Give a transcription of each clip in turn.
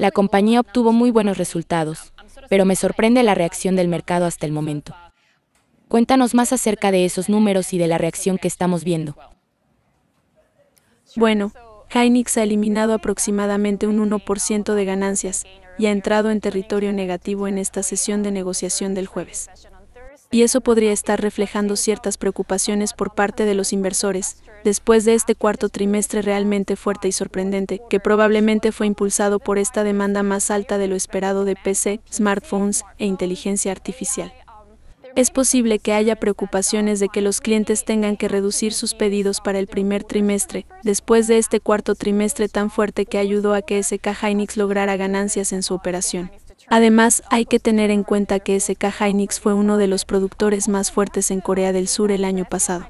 La compañía obtuvo muy buenos resultados, pero me sorprende la reacción del mercado hasta el momento. Cuéntanos más acerca de esos números y de la reacción que estamos viendo. Bueno, Hynix ha eliminado aproximadamente un 1% de ganancias y ha entrado en territorio negativo en esta sesión de negociación del jueves y eso podría estar reflejando ciertas preocupaciones por parte de los inversores, después de este cuarto trimestre realmente fuerte y sorprendente, que probablemente fue impulsado por esta demanda más alta de lo esperado de PC, smartphones e inteligencia artificial. Es posible que haya preocupaciones de que los clientes tengan que reducir sus pedidos para el primer trimestre, después de este cuarto trimestre tan fuerte que ayudó a que SK Hynix lograra ganancias en su operación. Además, hay que tener en cuenta que SK Hynix fue uno de los productores más fuertes en Corea del Sur el año pasado.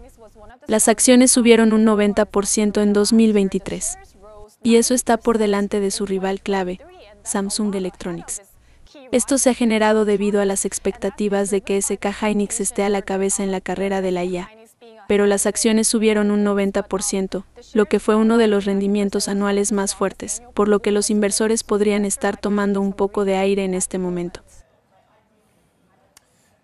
Las acciones subieron un 90% en 2023. Y eso está por delante de su rival clave, Samsung Electronics. Esto se ha generado debido a las expectativas de que SK Hynix esté a la cabeza en la carrera de la IA, pero las acciones subieron un 90%, lo que fue uno de los rendimientos anuales más fuertes, por lo que los inversores podrían estar tomando un poco de aire en este momento.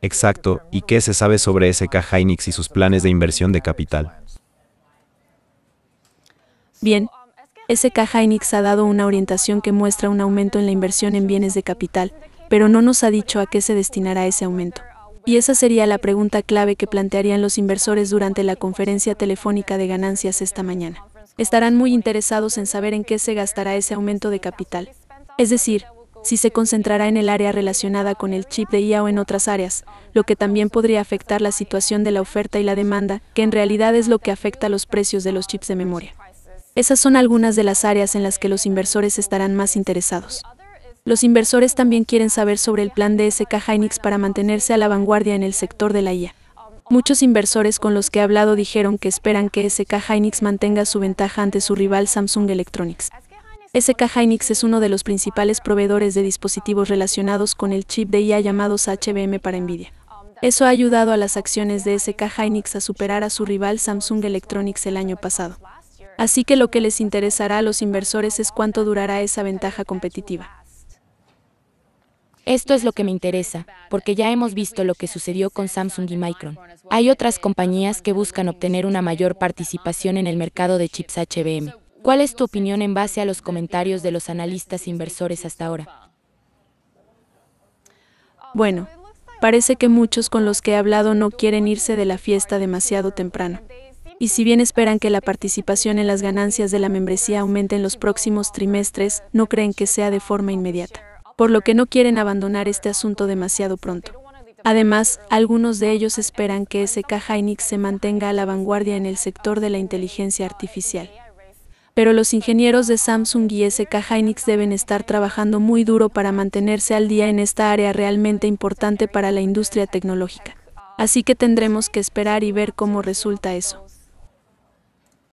Exacto, ¿y qué se sabe sobre SK Hynix y sus planes de inversión de capital? Bien, SK Hynix ha dado una orientación que muestra un aumento en la inversión en bienes de capital, pero no nos ha dicho a qué se destinará ese aumento. Y esa sería la pregunta clave que plantearían los inversores durante la conferencia telefónica de ganancias esta mañana. Estarán muy interesados en saber en qué se gastará ese aumento de capital. Es decir, si se concentrará en el área relacionada con el chip de IA o en otras áreas, lo que también podría afectar la situación de la oferta y la demanda, que en realidad es lo que afecta los precios de los chips de memoria. Esas son algunas de las áreas en las que los inversores estarán más interesados los inversores también quieren saber sobre el plan de SK Hynix para mantenerse a la vanguardia en el sector de la IA. Muchos inversores con los que he hablado dijeron que esperan que SK Hynix mantenga su ventaja ante su rival Samsung Electronics. SK Hynix es uno de los principales proveedores de dispositivos relacionados con el chip de IA llamados HBM para Nvidia. Eso ha ayudado a las acciones de SK Hynix a superar a su rival Samsung Electronics el año pasado. Así que lo que les interesará a los inversores es cuánto durará esa ventaja competitiva. Esto es lo que me interesa, porque ya hemos visto lo que sucedió con Samsung y Micron. Hay otras compañías que buscan obtener una mayor participación en el mercado de chips HBM. ¿Cuál es tu opinión en base a los comentarios de los analistas inversores hasta ahora? Bueno, parece que muchos con los que he hablado no quieren irse de la fiesta demasiado temprano. Y si bien esperan que la participación en las ganancias de la membresía aumente en los próximos trimestres, no creen que sea de forma inmediata por lo que no quieren abandonar este asunto demasiado pronto. Además, algunos de ellos esperan que SK Hynix se mantenga a la vanguardia en el sector de la inteligencia artificial. Pero los ingenieros de Samsung y SK Hynix deben estar trabajando muy duro para mantenerse al día en esta área realmente importante para la industria tecnológica. Así que tendremos que esperar y ver cómo resulta eso.